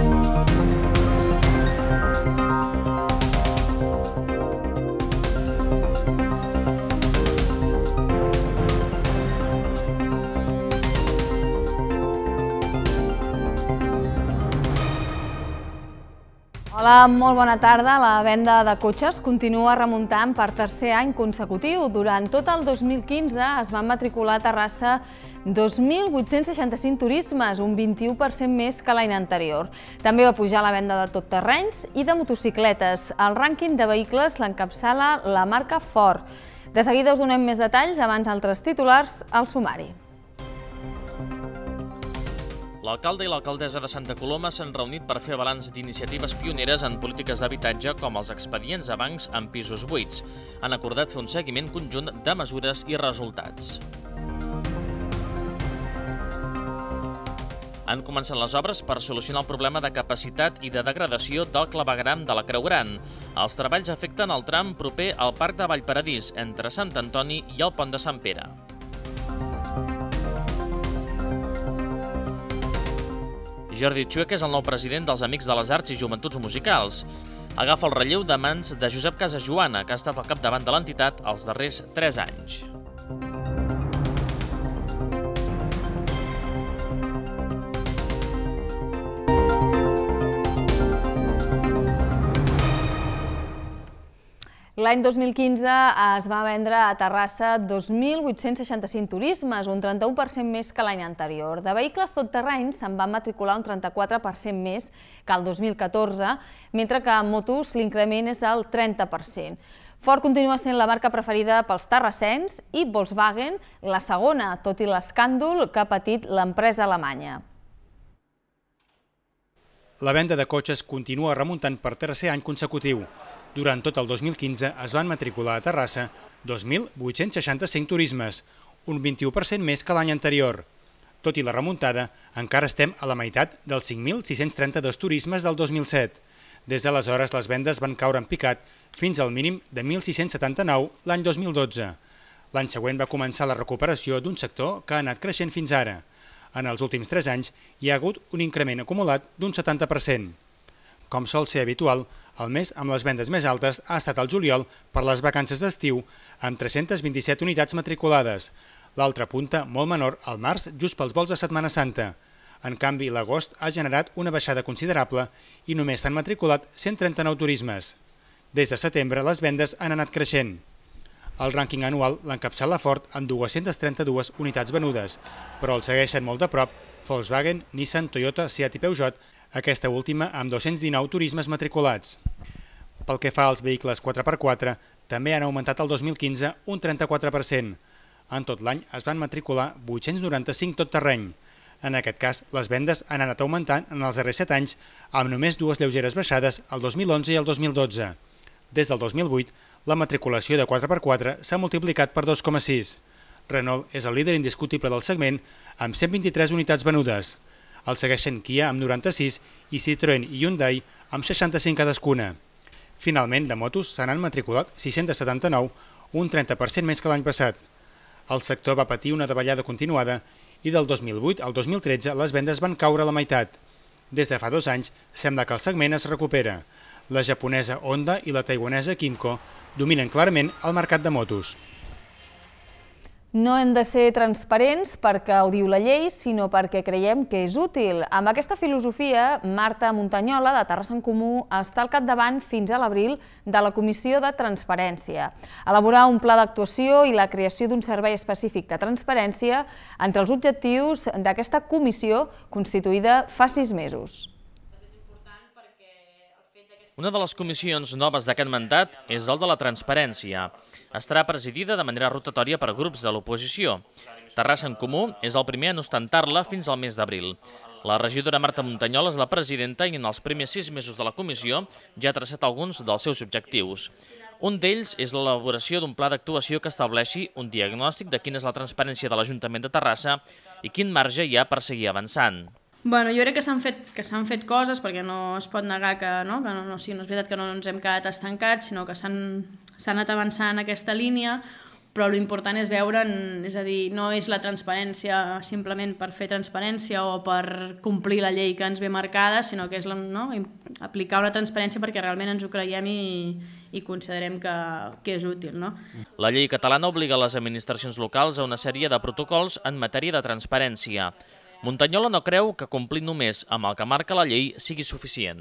you. Hola, molt bona tarda. La venda de cotxes continua remuntant per tercer any consecutiu. Durant tot el 2015 es van matricular a Terrassa 2.865 turismes, un 21% més que l'any anterior. També va pujar la venda de tot terrenys i de motocicletes. El rànquing de vehicles l'encapçala la marca Ford. De seguida us donem més detalls abans altres titulars al sumari. L'alcalde i l'alcaldessa de Santa Coloma s'han reunit per fer balanç d'iniciatives pioneres en polítiques d'habitatge com els expedients a bancs en pisos buits. Han acordat fer un seguiment conjunt de mesures i resultats. Han començat les obres per solucionar el problema de capacitat i de degradació del clavegram de la Creu Gran. Els treballs afecten el tram proper al Parc de Vallparadís, entre Sant Antoni i el Pont de Sant Pere. Jordi Xuec és el nou president dels Amics de les Arts i Joventuts Musicals. Agafa el relleu de mans de Josep Casajoana, que ha estat al capdavant de l'entitat els darrers 3 anys. L'any 2015 es va vendre a Terrassa 2.865 turismes, un 31% més que l'any anterior. De vehicles tot terreny se'n van matricular un 34% més que el 2014, mentre que en motos l'increment és del 30%. Ford continua sent la marca preferida pels terrassens i Volkswagen la segona, tot i l'escàndol que ha patit l'empresa alemanya. La venda de cotxes continua remuntant per tercer any consecutiu. Durant tot el 2015 es van matricular a Terrassa 2.865 turismes, un 21% més que l'any anterior. Tot i la remuntada, encara estem a la meitat dels 5.632 turismes del 2007. Des d'aleshores, les vendes van caure en picat fins al mínim de 1.679 l'any 2012. L'any següent va començar la recuperació d'un sector que ha anat creixent fins ara. En els últims 3 anys hi ha hagut un increment acumulat d'un 70%. Com sol ser habitual, el mes amb les vendes més altes ha estat el juliol per les vacances d'estiu, amb 327 unitats matriculades. L'altra punta, molt menor, al març, just pels vols de Setmana Santa. En canvi, l'agost ha generat una baixada considerable i només s'han matriculat 139 turismes. Des de setembre, les vendes han anat creixent. El rànquing anual l'encapçala Ford amb 232 unitats venudes, però el segueixen molt de prop Volkswagen, Nissan, Toyota, Seat i Peugeot, aquesta última amb 219 turismes matriculats. Pel que fa als vehicles 4x4, també han augmentat el 2015 un 34%. En tot l'any es van matricular 895 tot terreny. En aquest cas, les vendes han anat augmentant en els darrers 7 anys amb només dues lleugeres baixades el 2011 i el 2012. Des del 2008, la matriculació de 4x4 s'ha multiplicat per 2,6. Renault és el líder indiscutible del segment amb 123 unitats venudes. El segueixen Kia amb 96 i Citroën i Hyundai amb 65 cadascuna. Finalment, de motos se n'han matriculat 679, un 30% més que l'any passat. El sector va patir una davallada continuada i del 2008 al 2013 les vendes van caure a la meitat. Des de fa dos anys sembla que el segment es recupera. La japonesa Honda i la taiwanesa Kimco dominen clarament el mercat de motos. No hem de ser transparents perquè ho diu la llei, sinó perquè creiem que és útil. Amb aquesta filosofia, Marta Montanyola, de Terrassa en Comú, està al capdavant fins a l'abril de la Comissió de Transparència. Elaborar un pla d'actuació i la creació d'un servei específic de transparència entre els objectius d'aquesta comissió constituïda fa sis mesos. Una de les comissions noves d'aquest mandat és el de la transparència estarà presidida de manera rotatòria per grups de l'oposició. Terrassa en Comú és el primer en ostentar-la fins al mes d'abril. La regidora Marta Montanyol és la presidenta i en els primers sis mesos de la comissió ja ha traçat alguns dels seus objectius. Un d'ells és l'elaboració d'un pla d'actuació que estableixi un diagnòstic de quina és la transparència de l'Ajuntament de Terrassa i quin marge hi ha per seguir avançant. Bueno, jo crec que s'han fet, que s'han fet coses perquè no es pot negar que, no, que no, no, sí, no és veritat que no ens hem quedat estancats, sinó que s'han s'ha anat avançant aquesta línia, però l'important és veure, és a dir, no és la transparència simplement per fer transparència o per complir la llei que ens ve marcada, sinó que és la, no, aplicar una transparència perquè realment ens ho creiem i, i considerem que, que és útil. No? La llei catalana obliga les administracions locals a una sèrie de protocols en matèria de transparència. Montanyola no creu que complir només amb el que marca la llei sigui suficient.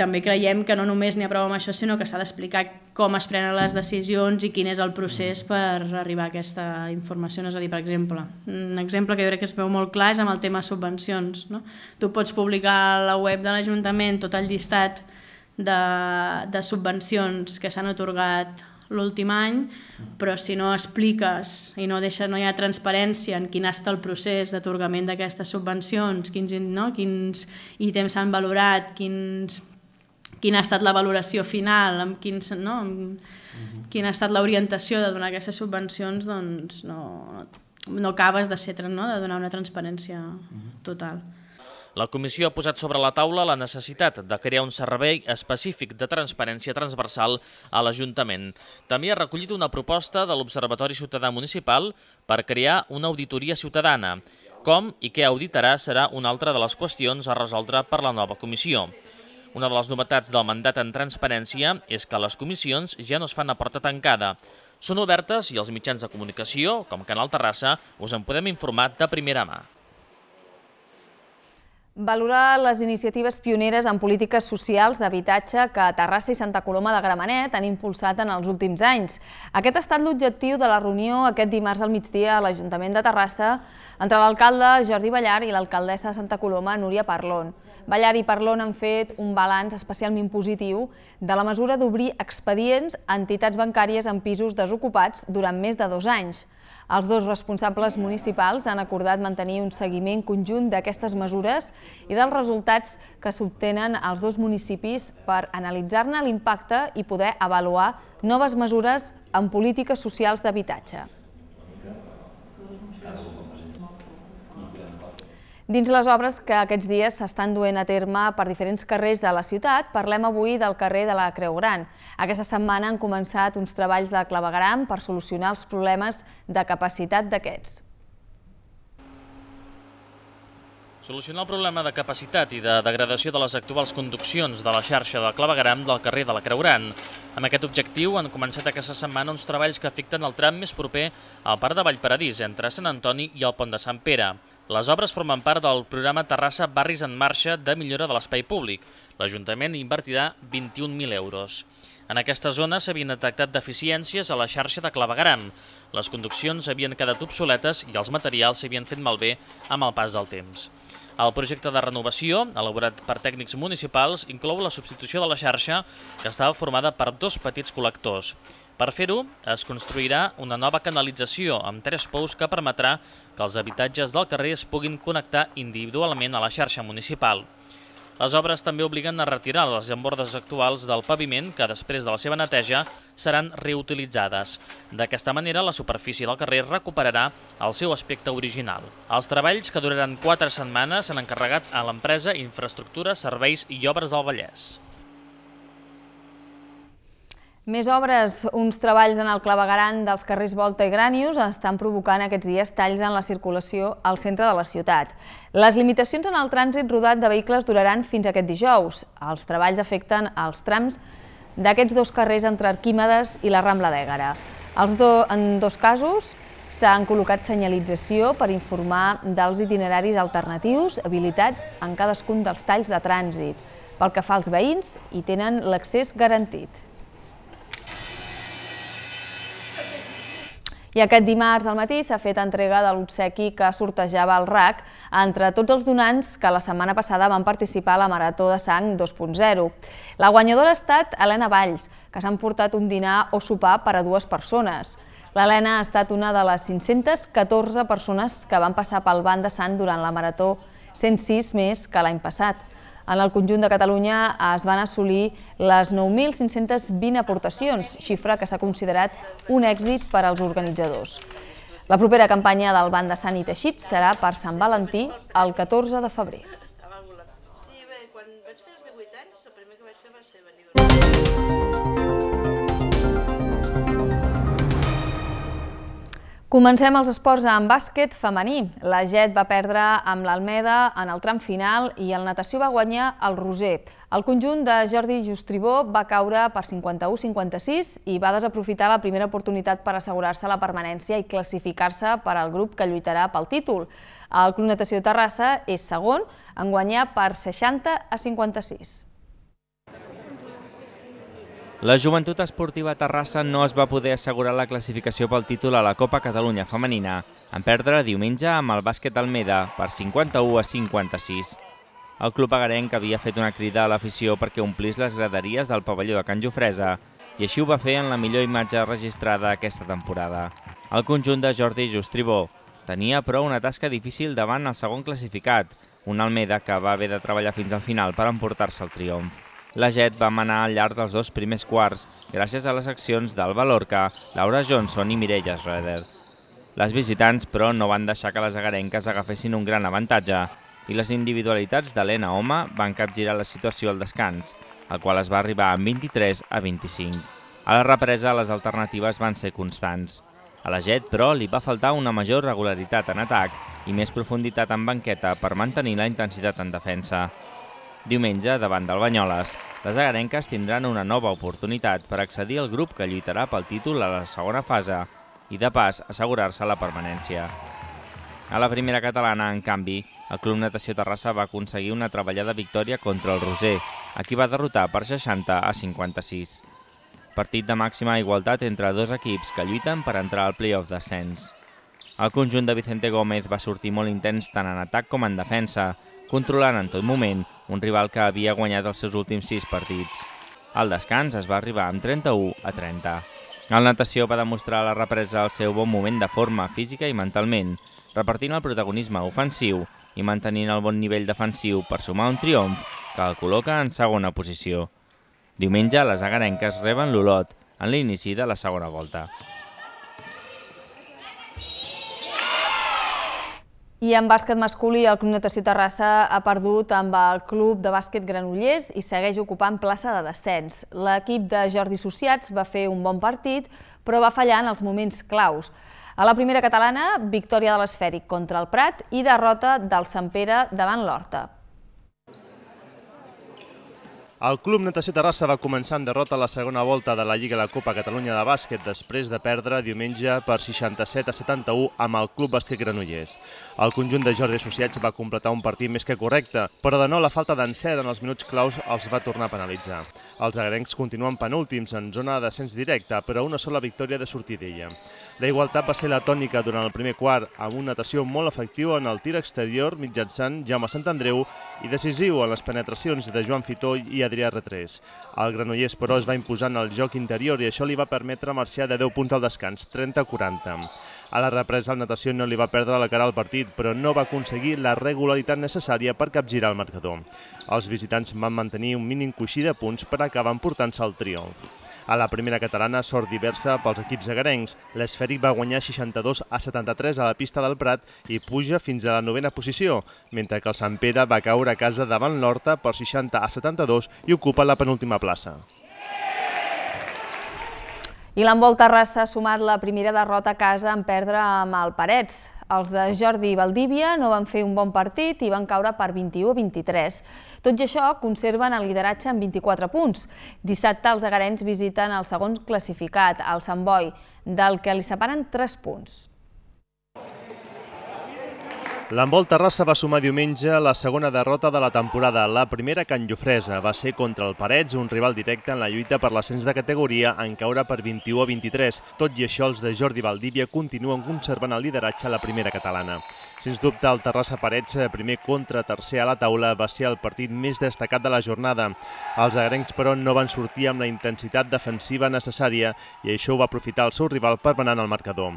També creiem que no només n'hi ha prou amb això, sinó que s'ha d'explicar com es prenen les decisions i quin és el procés per arribar a aquesta informació. No és a dir, per exemple, un exemple que jo crec que es veu molt clar és amb el tema subvencions. No? Tu pots publicar a la web de l'Ajuntament tot el llistat de, de subvencions que s'han otorgat l'últim any, però si no expliques i no, deixa, no hi ha transparència en quin ha estat el procés d'atorgament d'aquestes subvencions, quins, no, quins ítems s'han valorat, quins, quina ha estat la valoració final, amb quins, no, amb, quina ha estat l'orientació de donar aquestes subvencions, doncs no, no acabes de, ser, no, de donar una transparència total. Uh -huh. La comissió ha posat sobre la taula la necessitat de crear un servei específic de transparència transversal a l'Ajuntament. També ha recollit una proposta de l'Observatori Ciutadà Municipal per crear una auditoria ciutadana. Com i què auditarà serà una altra de les qüestions a resoldre per la nova comissió. Una de les novetats del mandat en transparència és que les comissions ja no es fan a porta tancada. Són obertes i els mitjans de comunicació, com Canal Terrassa, us en podem informar de primera mà. Valorar les iniciatives pioneres en polítiques socials d'habitatge que Terrassa i Santa Coloma de Gramenet han impulsat en els últims anys. Aquest ha estat l'objectiu de la reunió aquest dimarts al migdia a l'Ajuntament de Terrassa entre l'alcalde Jordi Ballar i l'alcaldessa de Santa Coloma, Núria Parlon. Ballar i Parlon han fet un balanç especialment positiu de la mesura d'obrir expedients a entitats bancàries en pisos desocupats durant més de dos anys. Els dos responsables municipals han acordat mantenir un seguiment conjunt d'aquestes mesures i dels resultats que s'obtenen als dos municipis per analitzar-ne l'impacte i poder avaluar noves mesures en polítiques socials d'habitatge. Dins les obres que aquests dies s'estan duent a terme per diferents carrers de la ciutat, parlem avui del carrer de la Creu Gran. Aquesta setmana han començat uns treballs de clavegram per solucionar els problemes de capacitat d'aquests. Solucionar el problema de capacitat i de degradació de les actuals conduccions de la xarxa de clavegram del carrer de la Creu Gran. Amb aquest objectiu han començat aquesta setmana uns treballs que afecten el tram més proper al parc de Vallparadís, entre Sant Antoni i el pont de Sant Pere. Les obres formen part del programa Terrassa Barris en Marxa de millora de l'espai públic. L'Ajuntament invertirà 21.000 euros. En aquesta zona s'havien detectat deficiències a la xarxa de clavegaram. Les conduccions havien quedat obsoletes i els materials s'havien fet malbé amb el pas del temps. El projecte de renovació, elaborat per tècnics municipals, inclou la substitució de la xarxa, que estava formada per dos petits col·lectors. Per fer-ho, es construirà una nova canalització amb tres pous que permetrà que els habitatges del carrer es puguin connectar individualment a la xarxa municipal. Les obres també obliguen a retirar les embordes actuals del paviment que, després de la seva neteja, seran reutilitzades. D'aquesta manera, la superfície del carrer recuperarà el seu aspecte original. Els treballs, que duraran quatre setmanes, s'han encarregat a l'empresa Infraestructura, Serveis i Obres del Vallès. Més obres, uns treballs en el clavegaran dels carrers Volta i Grànius estan provocant aquests dies talls en la circulació al centre de la ciutat. Les limitacions en el trànsit rodat de vehicles duraran fins aquest dijous. Els treballs afecten els trams d'aquests dos carrers entre Arquímedes i la Rambla d'Ègara. en dos casos s'han col·locat senyalització per informar dels itineraris alternatius habilitats en cadascun dels talls de trànsit. Pel que fa als veïns, hi tenen l'accés garantit. I aquest dimarts al matí s'ha fet entrega de l'obsequi que sortejava el RAC entre tots els donants que la setmana passada van participar a la Marató de Sang 2.0. La guanyadora ha estat Helena Valls, que s'han portat un dinar o sopar per a dues persones. L'Helena ha estat una de les 514 persones que van passar pel banc de Sant durant la Marató, 106 més que l'any passat. En el conjunt de Catalunya es van assolir les 9.520 aportacions, xifra que s'ha considerat un èxit per als organitzadors. La propera campanya del Banc de Sant i Teixits serà per Sant Valentí el 14 de febrer. Sí, bé, quan vaig fer els 18 anys, el primer que vaig fer va ser venir... Comencem els esports amb bàsquet femení. La Jet va perdre amb l'Almeda en el tram final i el natació va guanyar el Roser. El conjunt de Jordi Justribó va caure per 51-56 i va desaprofitar la primera oportunitat per assegurar-se la permanència i classificar-se per al grup que lluitarà pel títol. El Club Natació Terrassa és segon en guanyar per 60 a 56. La joventut esportiva Terrassa no es va poder assegurar la classificació pel títol a la Copa Catalunya Femenina, en perdre diumenge amb el bàsquet Almeda per 51 a 56. El club agarenc havia fet una crida a l'afició perquè omplís les graderies del pavelló de Can Jofresa i així ho va fer en la millor imatge registrada aquesta temporada. El conjunt de Jordi Justribó tenia, però, una tasca difícil davant el segon classificat, un Almeda que va haver de treballar fins al final per emportar-se el triomf. La Jet va manar al llarg dels dos primers quarts gràcies a les accions d'Alba Lorca, Laura Johnson i Mireia Schroeder. Les visitants, però, no van deixar que les agarenques agafessin un gran avantatge i les individualitats d'Helena Home van capgirar la situació al descans, al qual es va arribar amb 23 a 25. A la represa, les alternatives van ser constants. A la Jet, però, li va faltar una major regularitat en atac i més profunditat en banqueta per mantenir la intensitat en defensa. Diumenge, davant del Banyoles, les agarenques tindran una nova oportunitat per accedir al grup que lluitarà pel títol a la segona fase i, de pas, assegurar-se la permanència. A la primera catalana, en canvi, el Club Natació Terrassa va aconseguir una treballada victòria contra el Roser, a qui va derrotar per 60 a 56. Partit de màxima igualtat entre dos equips que lluiten per entrar al playoff d'ascens. El conjunt de Vicente Gómez va sortir molt intens tant en atac com en defensa, controlant en tot moment un rival que havia guanyat els seus últims 6 partits. Al descans es va arribar amb 31 a 30. El natació va demostrar la represa al seu bon moment de forma física i mentalment, repartint el protagonisme ofensiu i mantenint el bon nivell defensiu per sumar un triomf que el col·loca en segona posició. Diumenge, les agarenques reben l'Olot en l'inici de la segona volta. I en bàsquet masculí, el Club Natació Terrassa ha perdut amb el Club de Bàsquet Granollers i segueix ocupant plaça de descens. L'equip de Jordi Sociats va fer un bon partit, però va fallar en els moments claus. A la primera catalana, victòria de l'esfèric contra el Prat i derrota del Sant Pere davant l'Horta. El Club Natació Terrassa va començar en derrota la segona volta de la Lliga de la Copa Catalunya de bàsquet després de perdre diumenge per 67 a 71 amb el Club Bàsquet Granollers. El conjunt de Jordi Associats va completar un partit més que correcte, però de nou la falta d'encert en els minuts claus els va tornar a penalitzar. Els agrencs continuen penúltims en zona de descens directe, però una sola victòria de sortir d'ella. La igualtat va ser la tònica durant el primer quart, amb una natació molt efectiva en el tir exterior mitjançant Jaume Sant Andreu i decisiu en les penetracions de Joan Fitó i Adrià Retrés. El Granollers, però, es va imposant al joc interior i això li va permetre marxar de 10 punts al descans, 30-40. A la represa, el natació no li va perdre la cara al partit, però no va aconseguir la regularitat necessària per capgirar el marcador. Els visitants van mantenir un mínim coixí de punts per acabar emportant-se el triomf. A la primera catalana, sort diversa pels equips agarencs. L'esfèric va guanyar 62 a 73 a la pista del Prat i puja fins a la novena posició, mentre que el Sant Pere va caure a casa davant l'Horta per 60 a 72 i ocupa la penúltima plaça. I l'envol Terrassa ha sumat la primera derrota a casa en perdre amb el Parets. Els de Jordi i Valdívia no van fer un bon partit i van caure per 21 a 23. Tot i això, conserven el lideratge amb 24 punts. Dissabte els agarens visiten el segon classificat, el Sant Boi, del que li separen 3 punts. L'Embol Terrassa va sumar diumenge la segona derrota de la temporada. La primera Can Llofresa va ser contra el Parets, un rival directe en la lluita per l'ascens de categoria en caure per 21 a 23. Tot i això, els de Jordi Valdívia continuen conservant el lideratge a la primera catalana. Sens dubte, el Terrassa Parets, eh, primer contra tercer a la taula, va ser el partit més destacat de la jornada. Els agrencs, però, no van sortir amb la intensitat defensiva necessària i això ho va aprofitar el seu rival per venant al el marcador.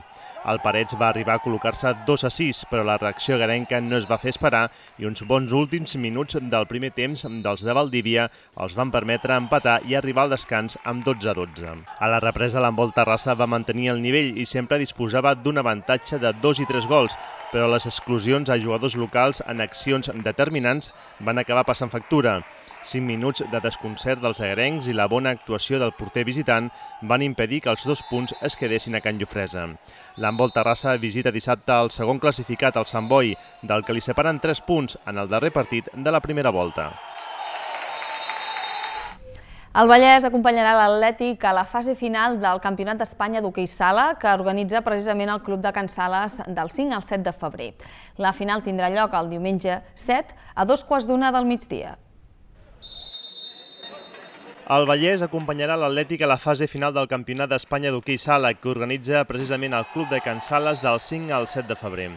El Parets va arribar a col·locar-se 2 a 6, però la reacció garenca no es va fer esperar i uns bons últims minuts del primer temps dels de Valdívia els van permetre empatar i arribar al descans amb 12 a 12. A la represa l'envol Terrassa va mantenir el nivell i sempre disposava d'un avantatge de 2 i 3 gols, però les exclusions a jugadors locals en accions determinants van acabar passant factura. 5 minuts de desconcert dels agrencs i la bona actuació del porter visitant van impedir que els dos punts es quedessin a Can Llofresa. L'Ambol Terrassa visita dissabte el segon classificat al Sant Boi, del que li separen 3 punts en el darrer partit de la primera volta. El Vallès acompanyarà l'Atlètic a la fase final del Campionat d'Espanya d'Hockey Sala, que organitza precisament el Club de Can Sales del 5 al 7 de febrer. La final tindrà lloc el diumenge 7 a dos quarts d'una del migdia. El Vallès acompanyarà l'Atlètic a la fase final del Campionat d'Espanya d'hoquei sala que organitza precisament el Club de Can Sales del 5 al 7 de febrer.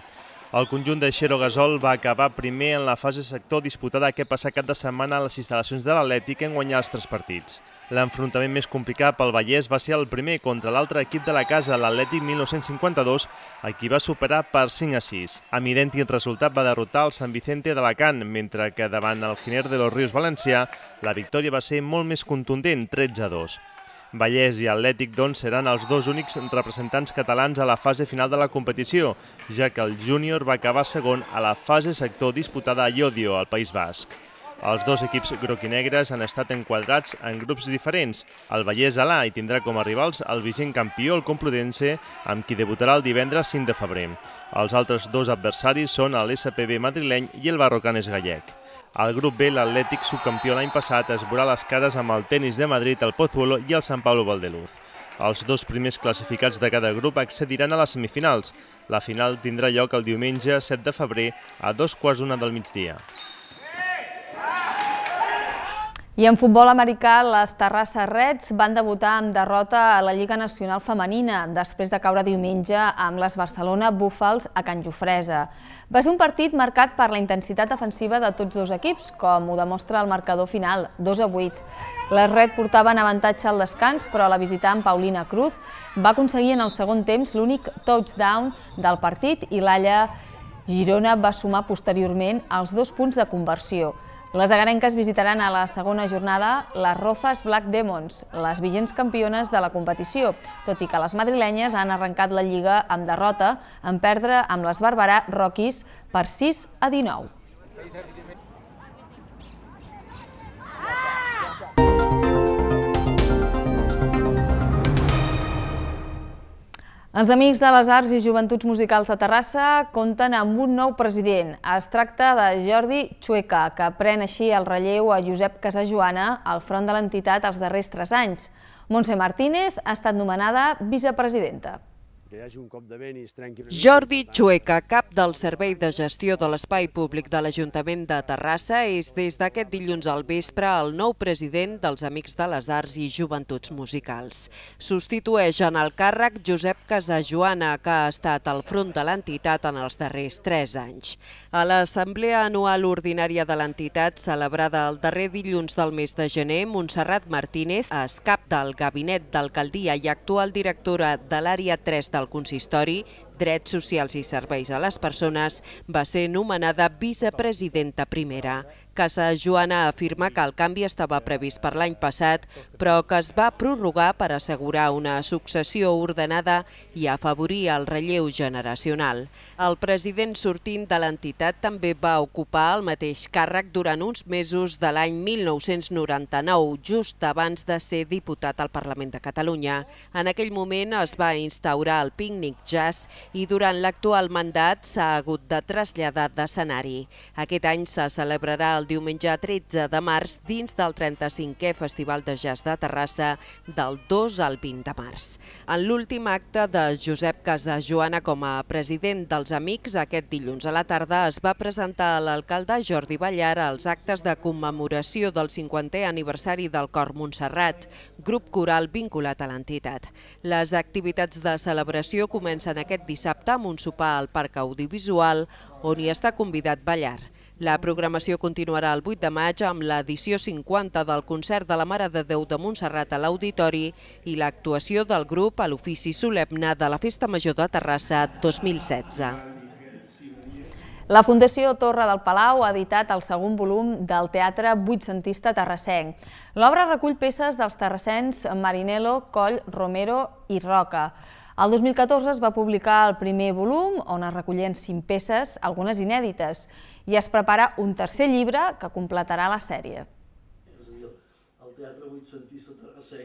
El conjunt de Xero Gasol va acabar primer en la fase sector disputada aquest passat cap de setmana a les instal·lacions de l'Atlètic en guanyar els tres partits. L'enfrontament més complicat pel Vallès va ser el primer contra l'altre equip de la casa, l'Atlètic 1952, a qui va superar per 5 a 6. Amb idèntic resultat va derrotar el Sant Vicente d'Alacant, mentre que davant el Giner de los Rius Valencià la victòria va ser molt més contundent, 13 a 2. Vallès i Atlètic, doncs, seran els dos únics representants catalans a la fase final de la competició, ja que el júnior va acabar segon a la fase sector disputada a Iodio, al País Basc. Els dos equips groquinegres han estat enquadrats en grups diferents. El Vallès Alà hi tindrà com a rivals el vigent campió, el Complutense, amb qui debutarà el divendres 5 de febrer. Els altres dos adversaris són l'SPB madrileny i el Barrocanes gallec. Al grup B, l'Atlètic, subcampió l'any passat, es veurà les cares amb el tennis de Madrid, el Pozuelo i el Sant Pablo Valdeluz. Els dos primers classificats de cada grup accediran a les semifinals. La final tindrà lloc el diumenge 7 de febrer a dos quarts d'una del migdia. I en futbol americà, les Terrassa Reds van debutar amb derrota a la Lliga Nacional Femenina després de caure diumenge amb les Barcelona Búfals a Can Jofresa. Va ser un partit marcat per la intensitat defensiva de tots dos equips, com ho demostra el marcador final, 2 a 8. Les Red portaven avantatge al descans, però la visitant Paulina Cruz va aconseguir en el segon temps l'únic touchdown del partit i l'Alla Girona va sumar posteriorment els dos punts de conversió. Les agarenques visitaran a la segona jornada les Rozas Black Demons, les vigents campiones de la competició, tot i que les madrilenyes han arrencat la lliga amb derrota en perdre amb les Barberà Rockies per 6 a 19. Els Amics de les Arts i Joventuts Musicals de Terrassa compten amb un nou president. Es tracta de Jordi Chueca, que pren així el relleu a Josep Casajoana al front de l'entitat els darrers tres anys. Montse Martínez ha estat nomenada vicepresidenta que hi hagi un cop de vent i es trenqui... Jordi Chueca, cap del Servei de Gestió de l'Espai Públic de l'Ajuntament de Terrassa, és des d'aquest dilluns al vespre el nou president dels Amics de les Arts i Joventuts Musicals. Substitueix en el càrrec Josep Casajoana, que ha estat al front de l'entitat en els darrers tres anys. A l'Assemblea Anual Ordinària de l'entitat, celebrada el darrer dilluns del mes de gener, Montserrat Martínez, es cap del Gabinet d'Alcaldia i actual directora de l'Àrea 3 del del consistori, Drets Socials i Serveis a les Persones, va ser nomenada vicepresidenta primera. Casa Joana afirma que el canvi estava previst per l'any passat, però que es va prorrogar per assegurar una successió ordenada i afavorir el relleu generacional. El president sortint de l'entitat també va ocupar el mateix càrrec durant uns mesos de l'any 1999, just abans de ser diputat al Parlament de Catalunya. En aquell moment es va instaurar el pícnic jazz i durant l'actual mandat s'ha hagut de traslladar d'escenari. Aquest any se celebrarà el el diumenge 13 de març dins del 35è Festival de Jazz de Terrassa del 2 al 20 de març. En l'últim acte de Josep Casajoana Joana com a president dels Amics, aquest dilluns a la tarda es va presentar l'alcalde Jordi Ballar als actes de commemoració del 50è aniversari del Cor Montserrat, grup coral vinculat a l'entitat. Les activitats de celebració comencen aquest dissabte amb un sopar al Parc Audiovisual, on hi està convidat Ballar. La programació continuarà el 8 de maig amb l'edició 50 del concert de la Mare de Déu de Montserrat a l'Auditori i l'actuació del grup a l'ofici solemne de la Festa Major de Terrassa 2016. La Fundació Torre del Palau ha editat el segon volum del Teatre Vuitcentista Terrassenc. L'obra recull peces dels terrassens Marinello, Coll, Romero i Roca. El 2014 es va publicar el primer volum, on es recullen cinc peces, algunes inèdites, i es prepara un tercer llibre que completarà la sèrie.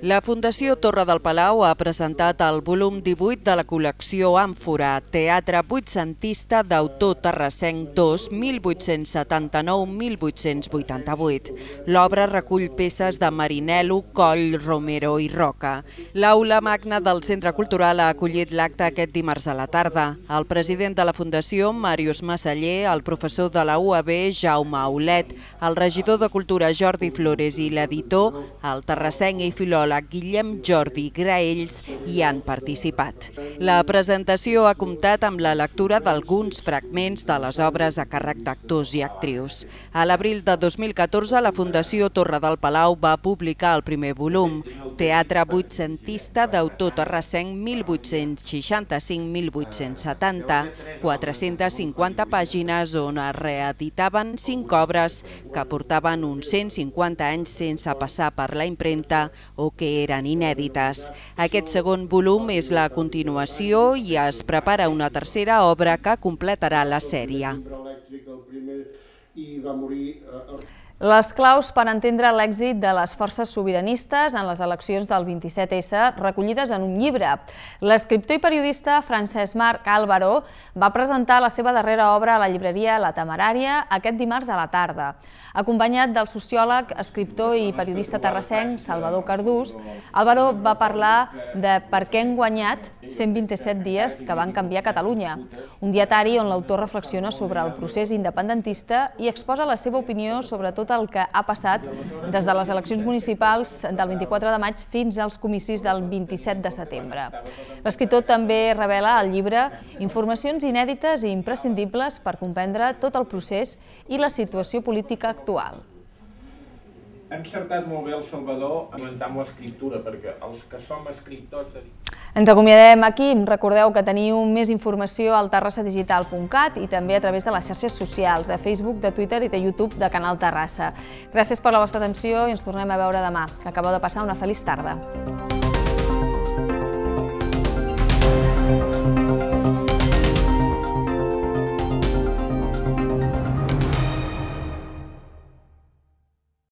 La Fundació Torre del Palau ha presentat el volum 18 de la col·lecció Àmfora, Teatre Vuitcentista d'autor terrassenc 2, 1879-1888. L'obra recull peces de Marinello, Coll, Romero i Roca. L'aula magna del Centre Cultural ha acollit l'acte aquest dimarts a la tarda. El president de la Fundació, Màrius Massaller, el professor de la UAB, Jaume Aulet, el regidor de Cultura, Jordi Flores i l'editor, el terrassenc i filòleg Guillem Jordi Graells hi han participat. La presentació ha comptat amb la lectura d'alguns fragments de les obres a càrrec d'actors i actrius. A l'abril de 2014, la Fundació Torre del Palau va publicar el primer volum, Teatre vuitcentista d'autor terrassenc 1865-1870, 450 pàgines on es reeditaven cinc obres que portaven uns 150 anys sense passar per per la impremta o que eren inèdites. Aquest segon volum és la continuació i es prepara una tercera obra que completarà la sèrie. I va morir eh, les claus per entendre l'èxit de les forces sobiranistes en les eleccions del 27S recollides en un llibre. L'escriptor i periodista Francesc Marc Álvaro va presentar la seva darrera obra a la llibreria La Temerària aquest dimarts a la tarda. Acompanyat del sociòleg, escriptor i periodista terrassenc Salvador Cardús, Álvaro va parlar de per què han guanyat 127 dies que van canviar Catalunya, un dietari on l'autor reflexiona sobre el procés independentista i exposa la seva opinió sobre tot tot el que ha passat des de les eleccions municipals del 24 de maig fins als comicis del 27 de setembre. L'escriptor també revela al llibre informacions inèdites i imprescindibles per comprendre tot el procés i la situació política actual ha encertat molt bé el Salvador inventant l'escriptura, perquè els que som escriptors... Ens acomiadem aquí. Recordeu que teniu més informació al terrassadigital.cat i també a través de les xarxes socials, de Facebook, de Twitter i de YouTube de Canal Terrassa. Gràcies per la vostra atenció i ens tornem a veure demà. acabeu de passar una feliç tarda.